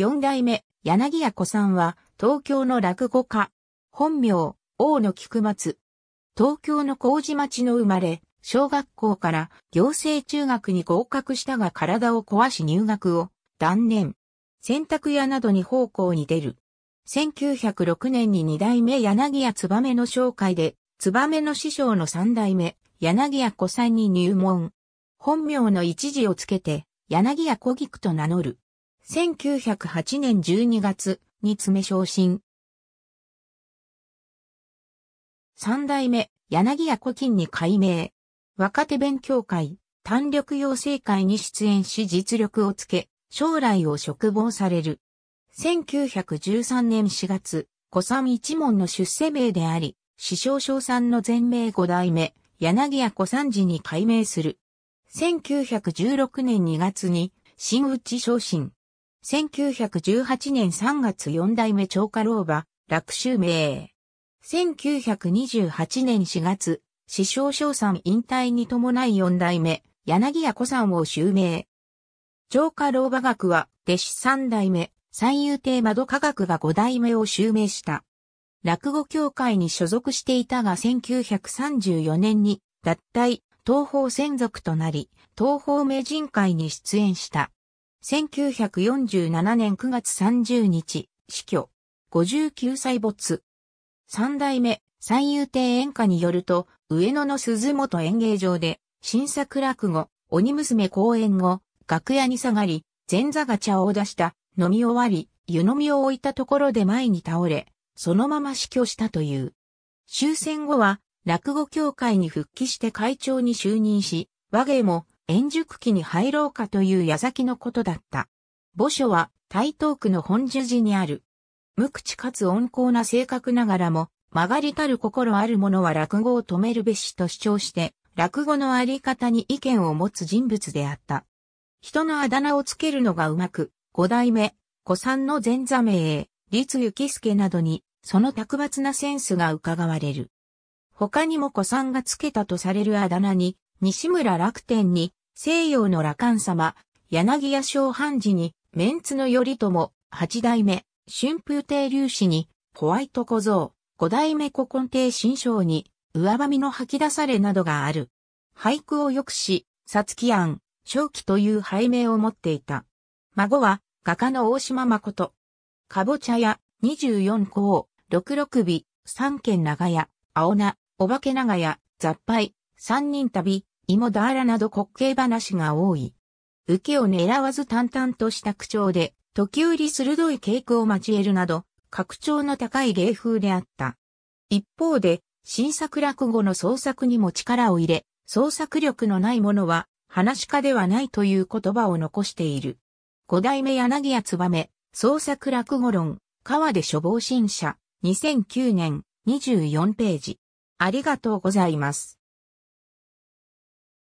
四代目、柳谷子さんは、東京の落語家。本名、大野菊松。東京の麹町の生まれ、小学校から行政中学に合格したが体を壊し入学を断念。洗濯屋などに奉公に出る。1906年に二代目柳家燕の紹介で、燕の師匠の三代目、柳谷子さんに入門。本名の一字をつけて、柳谷小菊と名乗る。1908年12月に詰め昇進。三代目、柳屋古今に改名。若手勉強会、単力養成会に出演し実力をつけ、将来を嘱望される。1913年4月、古参一門の出世名であり、師匠賞賛の全名五代目、柳屋古参寺に改名する。1916年2月に、新内昇進。1918年3月4代目長家老婆、落州名。1928年4月、師匠翔さん引退に伴い4代目、柳谷子さんを襲名。長家老婆学は、弟子三代目、三遊亭窓科学が五代目を襲名した。落語協会に所属していたが1934年に、脱退、東方専属となり、東方名人会に出演した。1947年9月30日、死去。59歳没。三代目、三遊亭演歌によると、上野の鈴本演芸場で、新作落語、鬼娘公演後、楽屋に下がり、前座が茶を出した、飲み終わり、湯飲みを置いたところで前に倒れ、そのまま死去したという。終戦後は、落語協会に復帰して会長に就任し、和芸も円熟期に入ろうかという矢先のことだった。墓所は台東区の本樹寺にある。無口かつ温厚な性格ながらも、曲がりたる心ある者は落語を止めるべしと主張して、落語のあり方に意見を持つ人物であった。人のあだ名をつけるのがうまく、五代目、古参の前座名、立行助などに、その卓抜なセンスが伺われる。他にも古参がつけたとされるあだ名に、西村楽天に、西洋の羅漢様、柳屋小半寺に、メンツの頼朝、八代目、春風亭流氏に、ホワイト小僧、五代目古今亭新章に、上ばみの吐き出されなどがある。俳句を抑し、さつき庵、正気という俳名を持っていた。孫は、画家の大島誠。かぼちゃ屋、十四甲、六六尾、三軒長屋、青菜、お化け長屋、雑牌、三人旅、芋だーらなど滑稽話が多い。受けを狙わず淡々とした口調で、時折鋭い稽古を交えるなど、格調の高い芸風であった。一方で、新作落語の創作にも力を入れ、創作力のないものは、話し家ではないという言葉を残している。五代目柳家燕、創作落語論、川で処方新社、2009年、24ページ。ありがとうございます。